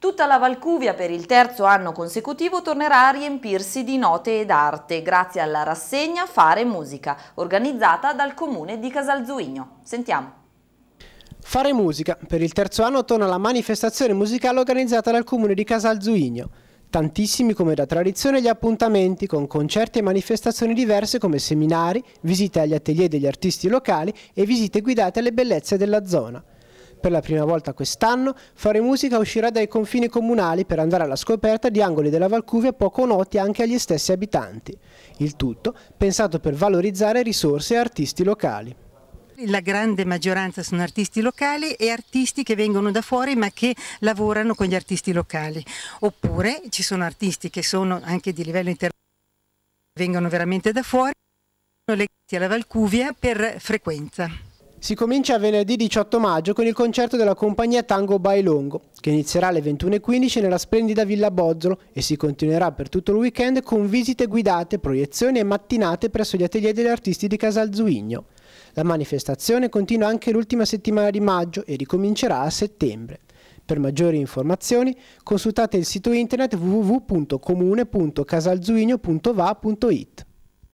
Tutta la Valcuvia per il terzo anno consecutivo tornerà a riempirsi di note ed arte grazie alla rassegna Fare Musica, organizzata dal comune di Casalzuigno. Sentiamo. Fare Musica. Per il terzo anno torna la manifestazione musicale organizzata dal comune di Casalzuigno. Tantissimi come da tradizione gli appuntamenti con concerti e manifestazioni diverse come seminari, visite agli atelier degli artisti locali e visite guidate alle bellezze della zona. Per la prima volta quest'anno Fare Musica uscirà dai confini comunali per andare alla scoperta di angoli della Valcuvia poco noti anche agli stessi abitanti. Il tutto pensato per valorizzare risorse e artisti locali la grande maggioranza sono artisti locali e artisti che vengono da fuori ma che lavorano con gli artisti locali. Oppure ci sono artisti che sono anche di livello internazionale, vengono veramente da fuori, sono legati alla Valcuvia per frequenza. Si comincia venerdì 18 maggio con il concerto della compagnia Tango Bailongo, che inizierà alle 21.15 nella splendida Villa Bozzolo e si continuerà per tutto il weekend con visite guidate, proiezioni e mattinate presso gli atelier degli artisti di Casalzuigno. La manifestazione continua anche l'ultima settimana di maggio e ricomincerà a settembre. Per maggiori informazioni consultate il sito internet www.comune.casalzuigno.va.it.